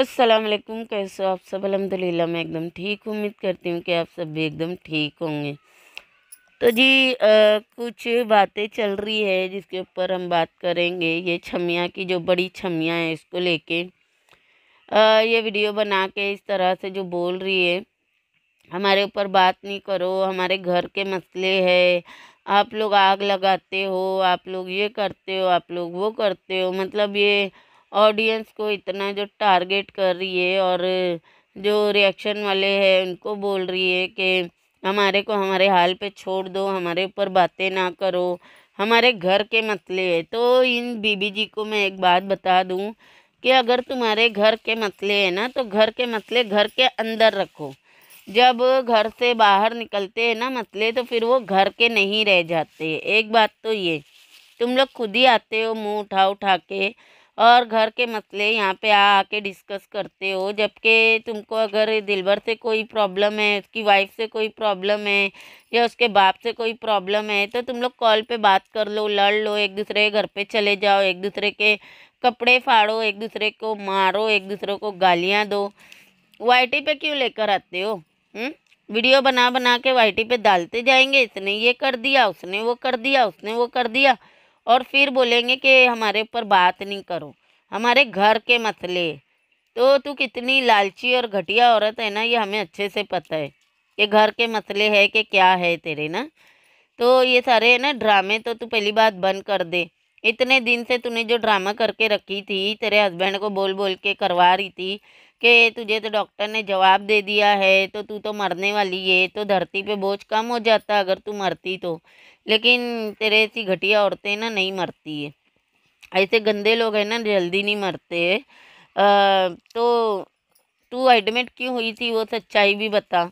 असलकुम कैसे हो आप सब अलहमदिल्ला मैं एकदम ठीक उम्मीद करती हूँ कि आप सब भी एकदम ठीक होंगे तो जी आ, कुछ बातें चल रही है जिसके ऊपर हम बात करेंगे ये छमिया की जो बड़ी छमिया है इसको लेके ये वीडियो बना के इस तरह से जो बोल रही है हमारे ऊपर बात नहीं करो हमारे घर के मसले है आप लोग आग लगाते हो आप लोग ये करते हो आप लोग वो करते हो मतलब ये ऑडियंस को इतना जो टारगेट कर रही है और जो रिएक्शन वाले हैं उनको बोल रही है कि हमारे को हमारे हाल पे छोड़ दो हमारे ऊपर बातें ना करो हमारे घर के मसले है तो इन बीबी जी को मैं एक बात बता दूं कि अगर तुम्हारे घर के मसले हैं ना तो घर के मसले घर के अंदर रखो जब घर से बाहर निकलते हैं ना मसले तो फिर वो घर के नहीं रह जाते एक बात तो ये तुम लोग खुद ही आते हो मुँह उठा उठा के और घर के मसले यहाँ पे आ आके डिस्कस करते हो जबकि तुमको अगर दिलबर से कोई प्रॉब्लम है उसकी वाइफ से कोई प्रॉब्लम है या उसके बाप से कोई प्रॉब्लम है तो तुम लोग कॉल पे बात कर लो लड़ लो एक दूसरे के घर पे चले जाओ एक दूसरे के कपड़े फाड़ो एक दूसरे को मारो एक दूसरे को गालियाँ दो वाई पे क्यों लेकर आते हो हुं? हम्म? वीडियो बना बना के वाई पे डालते जाएंगे इसने ये कर दिया उसने वो कर दिया उसने वो कर दिया और फिर बोलेंगे कि हमारे ऊपर बात नहीं करो हमारे घर के मसले तो तू कितनी लालची और घटिया औरत है ना ये हमें अच्छे से पता है कि घर के मसले है कि क्या है तेरे ना तो ये सारे है ना ड्रामे तो तू पहली बात बंद कर दे इतने दिन से तूने जो ड्रामा करके रखी थी तेरे हस्बैंड को बोल बोल के करवा रही थी कि तुझे तो डॉक्टर ने जवाब दे दिया है तो तू तो मरने वाली है तो धरती पे बोझ कम हो जाता अगर तू मरती तो लेकिन तेरे ऐसी घटिया औरतें ना नहीं मरती है ऐसे गंदे लोग हैं ना जल्दी नहीं मरते आ, तो तू एडमिट क्यों हुई थी वो सच्चाई भी बता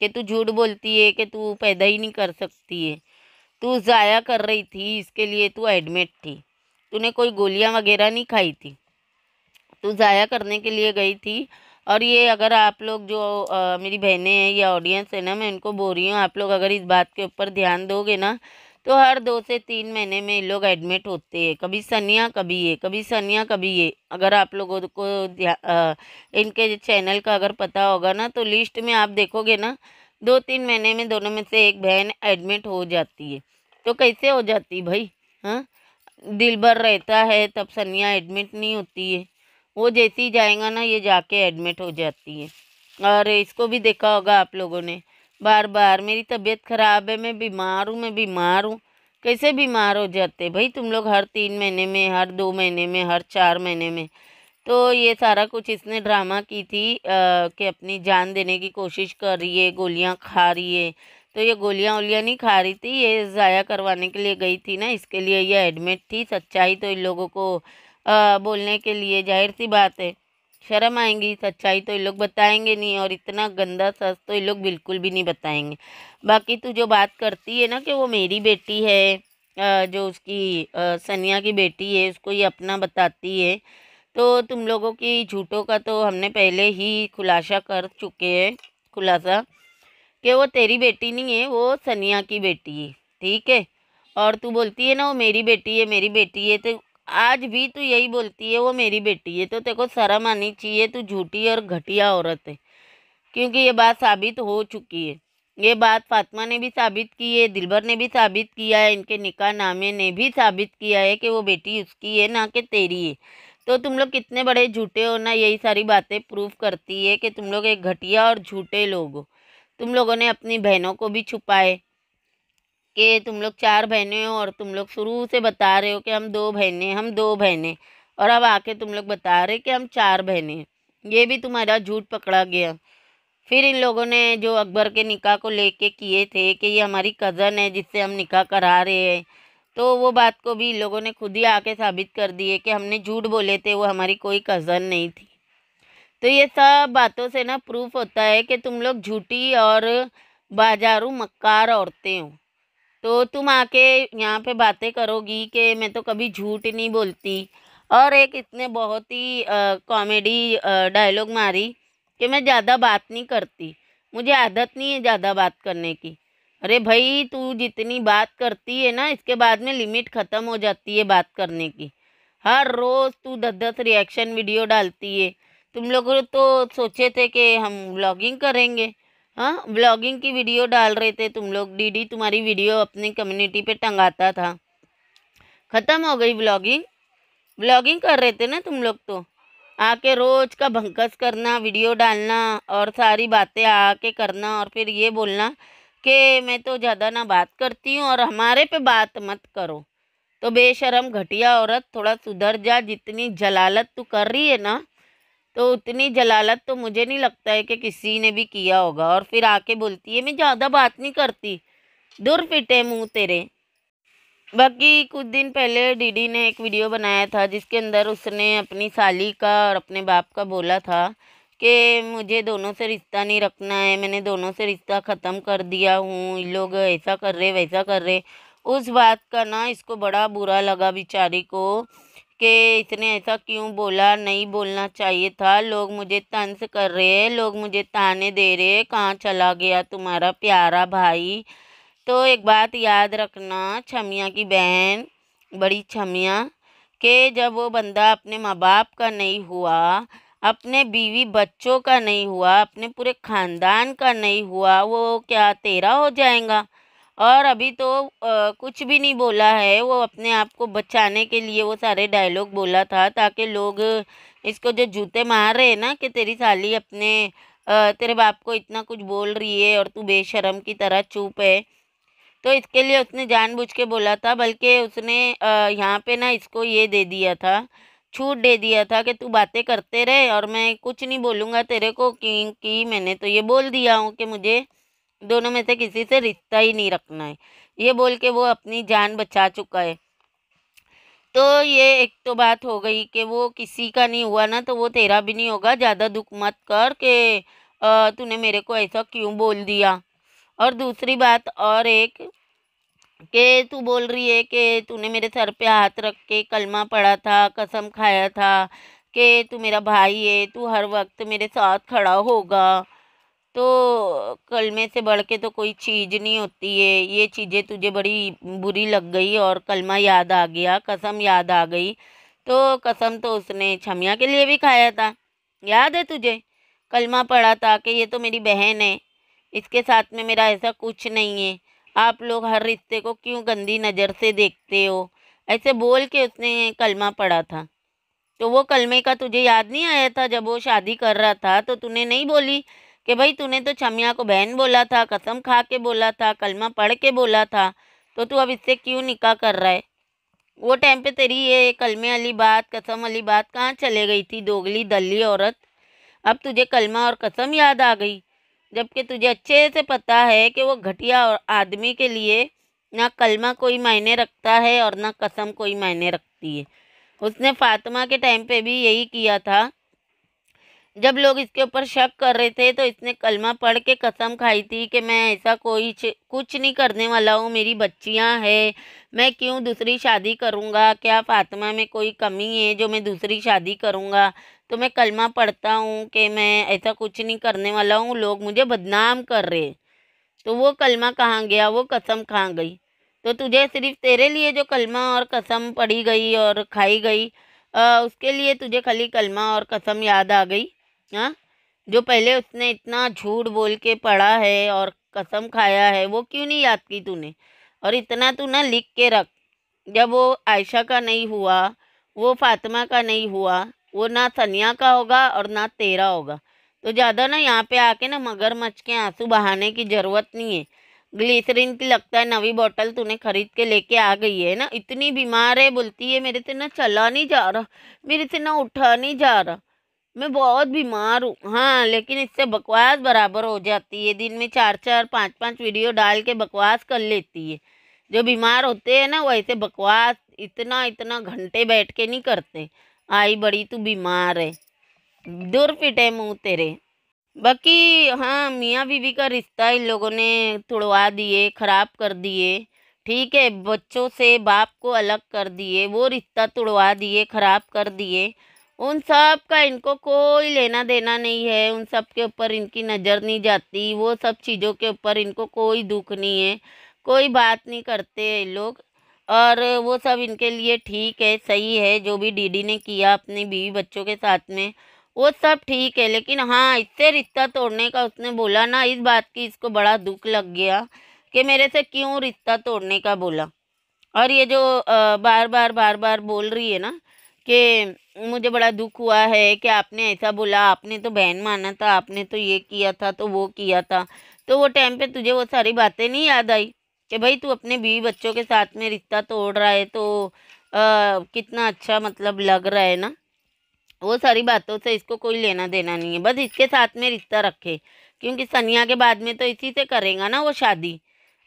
कि तू झूठ बोलती है कि तू पैदा ही नहीं कर सकती है तू ज़ाया कर रही थी इसके लिए तू एडमिट थी तूने कोई गोलियां वगैरह नहीं खाई थी तो ज़ाया करने के लिए गई थी और ये अगर आप लोग जो आ, मेरी बहनें हैं या ऑडियंस है ना मैं इनको बोल रही हूँ आप लोग अगर इस बात के ऊपर ध्यान दोगे ना तो हर दो से तीन महीने में ये लोग एडमिट होते हैं कभी सनिया कभी ये कभी सनिया कभी ये अगर आप लोगों को आ, इनके चैनल का अगर पता होगा ना तो लिस्ट में आप देखोगे ना दो तीन महीने में दोनों में से एक बहन एडमिट हो जाती है तो कैसे हो जाती भाई हाँ दिल भर रहता है तब सनिया एडमिट नहीं होती है वो जैसे ही जाएगा ना ये जाके एडमिट हो जाती है और इसको भी देखा होगा आप लोगों ने बार बार मेरी तबीयत ख़राब है मैं बीमार हूँ मैं बीमार हूँ कैसे बीमार हो जाते भाई तुम लोग हर तीन महीने में हर दो महीने में हर चार महीने में तो ये सारा कुछ इसने ड्रामा की थी कि अपनी जान देने की कोशिश कर रही है गोलियाँ खा रही है तो ये गोलियाँ उलियाँ नहीं खा रही थी ये ज़ाया करवाने के लिए गई थी ना इसके लिए ये एडमिट थी सच्चाई तो इन लोगों को आ, बोलने के लिए जाहिर सी बात है शर्म आएंगी सच्चाई तो ये लोग बताएंगे नहीं और इतना गंदा सच तो ये लोग बिल्कुल भी नहीं बताएंगे बाकी तू जो बात करती है ना कि वो मेरी बेटी है जो उसकी सनिया की बेटी है उसको ये अपना बताती है तो तुम लोगों की झूठों का तो हमने पहले ही खुलासा कर चुके हैं खुलासा कि वो तेरी बेटी नहीं है वो सनिया की बेटी है ठीक है और तू बोलती है ना वो मेरी बेटी है मेरी बेटी है तो आज भी तू यही बोलती है वो मेरी बेटी है तो तेरे को शर्म आनी चाहिए तू झूठी और घटिया औरत है क्योंकि ये बात साबित हो चुकी है ये बात फातिमा ने भी साबित की है दिलबर ने भी साबित किया है इनके निकाह नामे ने भी साबित किया है कि वो बेटी उसकी है ना कि तेरी है तो तुम लोग कितने बड़े झूठे हो ना यही सारी बातें प्रूफ करती है कि तुम लोग एक घटिया और झूठे लोग हो तुम लोगों ने अपनी बहनों को भी छुपाए कि तुम लोग चार बहनें हो और तुम लोग शुरू से बता रहे हो कि हम दो बहने हम दो बहने और अब आके तुम लोग बता रहे कि हम चार बहने ये भी तुम्हारा झूठ पकड़ा गया फिर इन लोगों ने जो अकबर के निकाह को लेके किए थे कि ये हमारी कज़न है जिससे हम निकाह करा रहे हैं तो वो बात को भी इन लोगों ने खुद ही आके साबित कर दिए कि हमने झूठ बोले थे वो हमारी कोई कज़न नहीं थी तो ये सब बातों से ना प्रूफ होता है कि तुम लोग झूठी और बाजारू मक्कार औरतें हो तो तुम आके यहाँ पे बातें करोगी कि मैं तो कभी झूठ नहीं बोलती और एक इतने बहुत ही कॉमेडी डायलॉग मारी कि मैं ज़्यादा बात नहीं करती मुझे आदत नहीं है ज़्यादा बात करने की अरे भाई तू जितनी बात करती है ना इसके बाद में लिमिट ख़त्म हो जाती है बात करने की हर रोज़ तू दस दस रिएक्शन वीडियो डालती है तुम लोग तो सोचे थे कि हम व्लॉगिंग करेंगे हाँ ब्लॉगिंग की वीडियो डाल रहे थे तुम लोग डीडी तुम्हारी वीडियो अपनी कम्युनिटी पे टंगाता था ख़त्म हो गई ब्लॉगिंग ब्लॉगिंग कर रहे थे ना तुम लोग तो आके रोज़ का भंकस करना वीडियो डालना और सारी बातें आके करना और फिर ये बोलना कि मैं तो ज़्यादा ना बात करती हूँ और हमारे पे बात मत करो तो बेशरम घटिया औरत थोड़ा सुधर जा जितनी जलालत तू कर रही है ना तो उतनी जलालत तो मुझे नहीं लगता है कि किसी ने भी किया होगा और फिर आके बोलती है मैं ज़्यादा बात नहीं करती दूर फिटे मुँह तेरे बाकी कुछ दिन पहले डीडी ने एक वीडियो बनाया था जिसके अंदर उसने अपनी साली का और अपने बाप का बोला था कि मुझे दोनों से रिश्ता नहीं रखना है मैंने दोनों से रिश्ता ख़त्म कर दिया हूँ ये लोग ऐसा कर रहे वैसा कर रहे उस बात का ना इसको बड़ा बुरा लगा बेचारी को के इसने ऐसा क्यों बोला नहीं बोलना चाहिए था लोग मुझे तंस कर रहे हैं लोग मुझे ताने दे रहे हैं कहाँ चला गया तुम्हारा प्यारा भाई तो एक बात याद रखना छमिया की बहन बड़ी छमिया के जब वो बंदा अपने माँ बाप का नहीं हुआ अपने बीवी बच्चों का नहीं हुआ अपने पूरे ख़ानदान का नहीं हुआ वो क्या तेरा हो जाएगा और अभी तो आ, कुछ भी नहीं बोला है वो अपने आप को बचाने के लिए वो सारे डायलॉग बोला था ताकि लोग इसको जो जूते मार रहे हैं ना कि तेरी साली अपने आ, तेरे बाप को इतना कुछ बोल रही है और तू बेशरम की तरह चुप है तो इसके लिए उसने जानबूझ के बोला था बल्कि उसने यहाँ पे ना इसको ये दे दिया था छूट दे दिया था कि तू बातें करते रहे और मैं कुछ नहीं बोलूँगा तेरे को कि, कि मैंने तो ये बोल दिया हूँ कि मुझे दोनों में से किसी से रिश्ता ही नहीं रखना है ये बोल के वो अपनी जान बचा चुका है तो ये एक तो बात हो गई कि वो किसी का नहीं हुआ ना तो वो तेरा भी नहीं होगा ज़्यादा दुख मत कर के तूने मेरे को ऐसा क्यों बोल दिया और दूसरी बात और एक कि तू बोल रही है कि तूने मेरे सर पे हाथ रख के कलमा पढ़ा था कसम खाया था कि तू मेरा भाई है तू हर वक्त मेरे साथ खड़ा होगा तो कलमे से बढ़ के तो कोई चीज़ नहीं होती है ये चीज़ें तुझे बड़ी बुरी लग गई और कलमा याद आ गया कसम याद आ गई तो कसम तो उसने छमिया के लिए भी खाया था याद है तुझे कलमा पढ़ा था कि ये तो मेरी बहन है इसके साथ में मेरा ऐसा कुछ नहीं है आप लोग हर रिश्ते को क्यों गंदी नज़र से देखते हो ऐसे बोल के उसने कलमा पढ़ा था तो वो कलमे का तुझे याद नहीं आया था जब वो शादी कर रहा था तो तूने नहीं बोली कि भाई तूने तो छमिया को बहन बोला था कसम खा के बोला था कलमा पढ़ के बोला था तो तू अब इससे क्यों निकाह कर रहा है वो टाइम पे तेरी ये कलमे वाली बात कसम वाली बात कहाँ चले गई थी दोगली दल्ली औरत अब तुझे कलमा और कसम याद आ गई जबकि तुझे अच्छे से पता है कि वो घटिया और आदमी के लिए ना कलमा कोई मायने रखता है और ना कसम कोई मायने रखती है उसने फातिमा के टाइम पे भी यही किया था जब लोग इसके ऊपर शक कर रहे थे तो इसने कलमा पढ़ के कसम खाई थी कि मैं ऐसा कोई कुछ नहीं करने वाला हूँ मेरी बच्चियाँ है मैं क्यों दूसरी शादी करूँगा क्या फातिमा में कोई कमी है जो मैं दूसरी शादी करूँगा तो मैं कलमा पढ़ता हूँ कि मैं ऐसा कुछ नहीं करने वाला हूँ लोग मुझे बदनाम कर रहे तो वो कलमा कहाँ गया वो कसम कहाँ गई तो तुझे सिर्फ तेरे लिए जो कलमा और कसम पढ़ी गई और खाई गई आ, उसके लिए तुझे खाली कलमा और कसम याद आ गई हाँ जो पहले उसने इतना झूठ बोल के पढ़ा है और कसम खाया है वो क्यों नहीं याद की तूने और इतना तू ना लिख के रख जब वो आयशा का नहीं हुआ वो फातिमा का नहीं हुआ वो ना सनिया का होगा और ना तेरा होगा तो ज़्यादा ना यहाँ पे आके ना मगरमच्छ के आंसू बहाने की ज़रूरत नहीं है ग्लीसरीन की लगता है नवी बोतल तूने खरीद के लेके आ गई है ना इतनी बीमार है बोलती है मेरे से ना चला नहीं जा रहा मेरे से ना उठा नहीं जा रहा मैं बहुत बीमार हूँ हाँ लेकिन इससे बकवास बराबर हो जाती है दिन में चार चार पाँच पाँच वीडियो डाल के बकवास कर लेती है जो बीमार होते हैं ना वैसे बकवास इतना इतना घंटे बैठ के नहीं करते आई बड़ी तू बीमार है दूर फिटे मुँह तेरे बाकी हाँ मियाँ बीवी का रिश्ता इन लोगों ने तोड़वा दिए ख़राब कर दिए ठीक है बच्चों से बाप को अलग कर दिए वो रिश्ता तोड़वा दिए ख़राब कर दिए उन सब का इनको कोई लेना देना नहीं है उन सब के ऊपर इनकी नज़र नहीं जाती वो सब चीज़ों के ऊपर इनको कोई दुख नहीं है कोई बात नहीं करते लोग और वो सब इनके लिए ठीक है सही है जो भी डीडी ने किया अपने बीवी बच्चों के साथ में वो सब ठीक है लेकिन हाँ इससे रिश्ता तोड़ने का उसने बोला ना इस बात की इसको बड़ा दुख लग गया कि मेरे से क्यों रिश्ता तोड़ने का बोला और ये जो बार बार बार बार बोल रही है ना कि मुझे बड़ा दुख हुआ है कि आपने ऐसा बोला आपने तो बहन माना था आपने तो ये किया था तो वो किया था तो वो टाइम पे तुझे वो सारी बातें नहीं याद आई कि भाई तू अपने बीवी बच्चों के साथ में रिश्ता तोड़ रहा है तो आ, कितना अच्छा मतलब लग रहा है ना वो सारी बातों से इसको कोई लेना देना नहीं है बस इसके साथ में रिश्ता रखे क्योंकि सनिया के बाद में तो इसी से करेगा ना वो शादी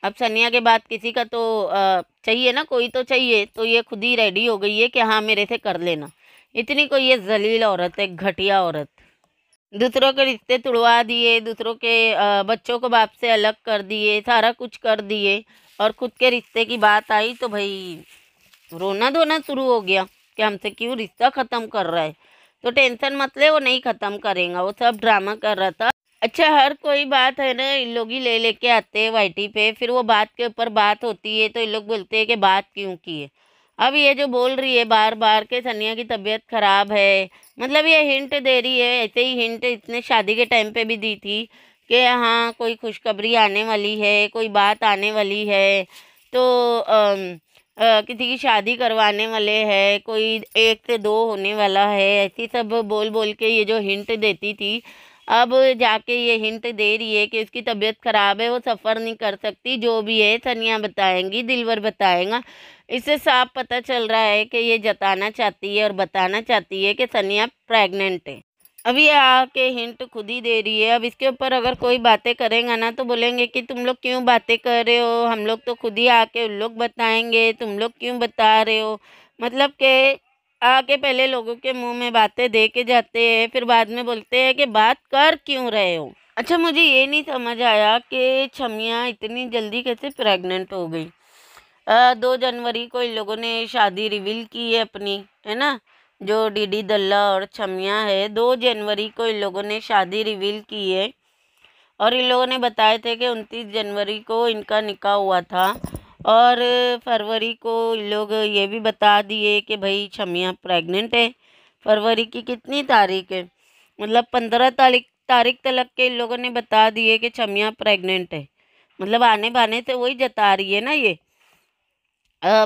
अब सनिया के बाद किसी का तो आ, चाहिए ना कोई तो चाहिए तो ये खुद ही रेडी हो गई है कि हाँ मेरे से कर लेना इतनी कोई ये जलील औरत है घटिया औरत दूसरों के रिश्ते तुड़वा दिए दूसरों के बच्चों को बाप से अलग कर दिए सारा कुछ कर दिए और खुद के रिश्ते की बात आई तो भाई रोना धोना शुरू हो गया कि हमसे क्यों रिश्ता ख़त्म कर रहा है तो टेंशन मत ले वो नहीं ख़त्म करेगा वो सब ड्रामा कर रहा था अच्छा हर कोई बात है ना इन लोग ही ले लेके आते हैं वाइटी पे फिर वो बात के ऊपर बात होती है तो इन लोग बोलते हैं कि बात क्यों की है अब ये जो बोल रही है बार बार के सनिया की तबीयत ख़राब है मतलब ये हिंट दे रही है ऐसे ही हिंट इसने शादी के टाइम पे भी दी थी कि हाँ कोई खुशखबरी आने वाली है कोई बात आने वाली है तो आ, आ, किसी की शादी करवाने वाले है कोई एक से दो होने वाला है ऐसी सब बोल बोल के ये जो हिंट देती थी अब जाके ये हिंट दे रही है कि उसकी तबीयत ख़राब है वो सफ़र नहीं कर सकती जो भी है सनिया बताएंगी दिलवर बताएगा इससे साफ पता चल रहा है कि ये जताना चाहती है और बताना चाहती है कि सनिया प्रेग्नेंट है अभी आके हिंट खुद ही दे रही है अब इसके ऊपर अगर कोई बातें करेगा ना तो बोलेंगे कि तुम लोग क्यों बातें कर रहे हो हम लोग तो खुद ही आके उन लोग बताएंगे तुम लोग क्यों बता रहे हो मतलब कि आके पहले लोगों के मुंह में बातें दे के जाते हैं फिर बाद में बोलते हैं कि बात कर क्यों रहे हो अच्छा मुझे ये नहीं समझ आया कि छमिया इतनी जल्दी कैसे प्रेग्नेंट हो गई आ, दो जनवरी को इन लोगों ने शादी रिवील की है अपनी है ना जो डीडी दल्ला और छमिया है दो जनवरी को इन लोगों ने शादी रिवील की है और इन लोगों ने बताए थे कि उनतीस जनवरी को इनका निकाह हुआ था और फरवरी को लोग ये भी बता दिए कि भाई छमिया प्रेग्नेंट है फरवरी की कितनी तारीख है मतलब पंद्रह तारीख तारीख तक के इन लोगों ने बता दिए कि छमिया प्रेग्नेंट है मतलब आने बहाने से वही जता रही है ना ये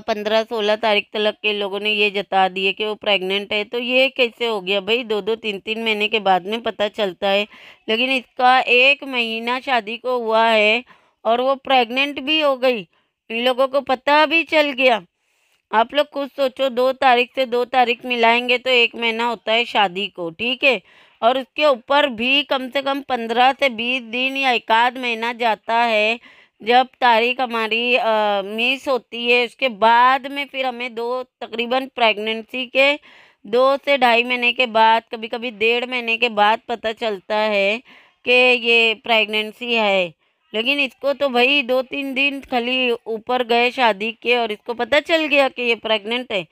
पंद्रह सोलह तारीख तक के लोगों ने ये जता दिए कि वो प्रेग्नेंट है तो ये कैसे हो गया भाई दो दो तीन तीन महीने के बाद में पता चलता है लेकिन इसका एक महीना शादी को हुआ है और वो प्रेग्नेंट भी हो गई इन लोगों को पता भी चल गया आप लोग कुछ सोचो दो तारीख से दो तारीख मिलाएंगे तो एक महीना होता है शादी को ठीक है और उसके ऊपर भी कम से कम पंद्रह से बीस दिन या एक आध महीना जाता है जब तारीख हमारी मिस होती है उसके बाद में फिर हमें दो तकरीबन प्रेगनेंसी के दो से ढाई महीने के बाद कभी कभी डेढ़ महीने के बाद पता चलता है कि ये प्रेगनेंसी है लेकिन इसको तो भाई दो तीन दिन खाली ऊपर गए शादी के और इसको पता चल गया कि ये प्रेग्नेंट है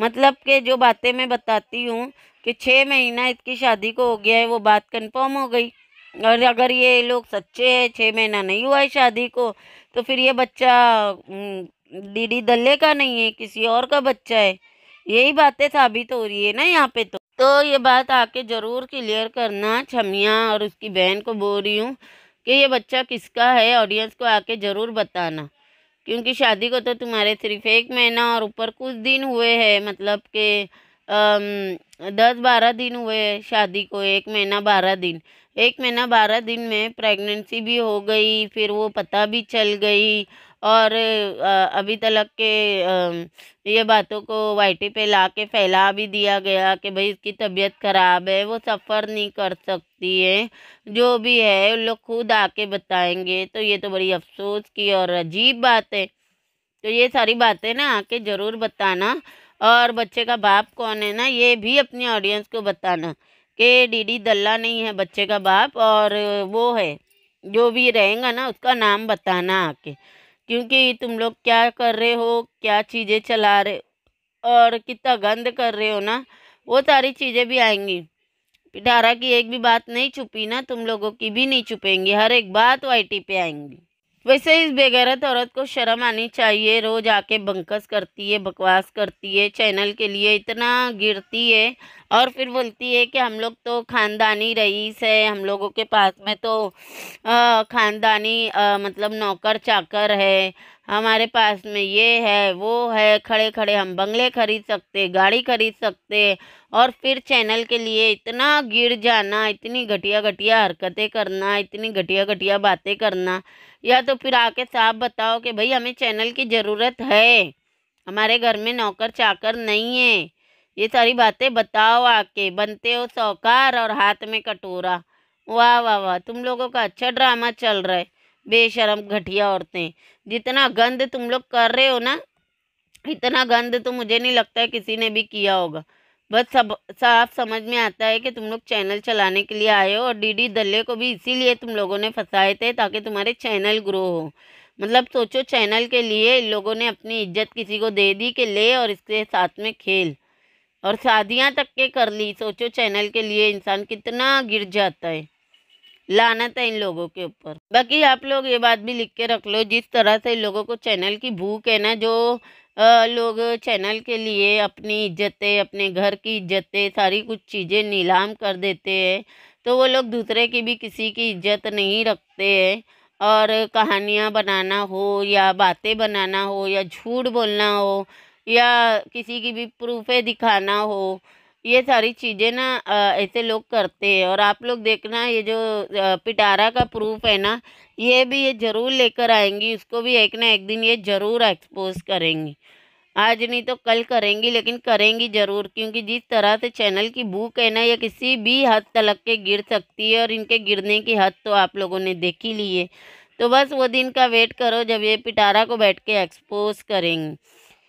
मतलब कि जो बातें मैं बताती हूँ कि छः महीना इसकी शादी को हो गया है वो बात कंफर्म हो गई और अगर ये लोग सच्चे हैं छः महीना नहीं हुआ है शादी को तो फिर ये बच्चा दीदी दल्ले का नहीं है किसी और का बच्चा है यही बातें साबित हो रही है ना यहाँ पे तो तो ये बात आके ज़रूर क्लियर करना छमिया और उसकी बहन को बोल रही हूँ कि ये बच्चा किसका है ऑडियंस को आके ज़रूर बताना क्योंकि शादी को तो तुम्हारे सिर्फ एक महीना और ऊपर कुछ दिन हुए हैं मतलब के दस बारह दिन हुए शादी को एक महीना बारह दिन एक महीना बारह दिन में प्रेगनेंसी भी हो गई फिर वो पता भी चल गई और अभी तलक के ये बातों को वाइटी पे ला के फैला भी दिया गया कि भाई इसकी तबीयत ख़राब है वो सफ़र नहीं कर सकती है जो भी है उन लोग खुद आके बताएंगे तो ये तो बड़ी अफसोस की और अजीब बात है तो ये सारी बातें ना आके ज़रूर बताना और बच्चे का बाप कौन है ना ये भी अपनी ऑडियंस को बताना कि डीडी दल्ला नहीं है बच्चे का बाप और वो है जो भी रहेगा ना उसका नाम बताना आके क्योंकि तुम लोग क्या कर रहे हो क्या चीज़ें चला रहे और कितना गंद कर रहे हो ना वो सारी चीज़ें भी आएंगी पिटारा की एक भी बात नहीं छुपी ना तुम लोगों की भी नहीं छुपेंगी हर एक बात वाई पे आएंगी वैसे इस बेगैरत औरत को शर्म आनी चाहिए रोज़ आके बंकस करती है बकवास करती है चैनल के लिए इतना गिरती है और फिर बोलती है कि हम लोग तो ख़ानदानी रईस है हम लोगों के पास में तो ख़ानदानी मतलब नौकर चाकर है हमारे पास में ये है वो है खड़े खड़े हम बंगले खरीद सकते गाड़ी खरीद सकते और फिर चैनल के लिए इतना गिर जाना इतनी घटिया घटिया हरकतें करना इतनी घटिया घटिया बातें करना या तो फिर आके साफ बताओ कि भाई हमें चैनल की ज़रूरत है हमारे घर में नौकर चाकर नहीं है ये सारी बातें बताओ आके बनते हो सौकार और हाथ में कटोरा वाह वाह वाह तुम लोगों का अच्छा ड्रामा चल रहा है बेशरम घटिया औरतें जितना गंद तुम लोग कर रहे हो ना इतना गंद तो मुझे नहीं लगता है किसी ने भी किया होगा बस सब साफ समझ में आता है कि तुम लोग चैनल चलाने के लिए आए हो और डीडी दल्ले को भी इसीलिए तुम लोगों ने फंसाए थे ताकि तुम्हारे चैनल ग्रो हो मतलब सोचो चैनल के लिए इन लोगों ने अपनी इज्जत किसी को दे दी कि ले और इसके साथ में खेल और शादियाँ तक के कर ली सोचो चैनल के लिए इंसान कितना गिर जाता है लानत है इन लोगों के ऊपर बाकी आप लोग ये बात भी लिख के रख लो जिस तरह से इन लोगों को चैनल की भूख है ना जो आ, लोग चैनल के लिए अपनी इज्जतें अपने घर की इज्जतें सारी कुछ चीज़ें नीलाम कर देते हैं तो वो लोग दूसरे की भी किसी की इज्जत नहीं रखते हैं और कहानियाँ बनाना हो या बातें बनाना हो या झूठ बोलना हो या किसी की भी प्रूफें दिखाना हो ये सारी चीज़ें ना ऐसे लोग करते हैं और आप लोग देखना ये जो पिटारा का प्रूफ है ना ये भी ये ज़रूर लेकर आएंगी उसको भी एक ना एक दिन ये ज़रूर एक्सपोज करेंगी आज नहीं तो कल करेंगी लेकिन करेंगी ज़रूर क्योंकि जिस तरह से चैनल की भूख है ना ये किसी भी हद तलक के गिर सकती है और इनके गिरने की हद तो आप लोगों ने देख ही ली है तो बस वो दिन का वेट करो जब ये पिटारा को बैठ के एक्सपोज करेंगी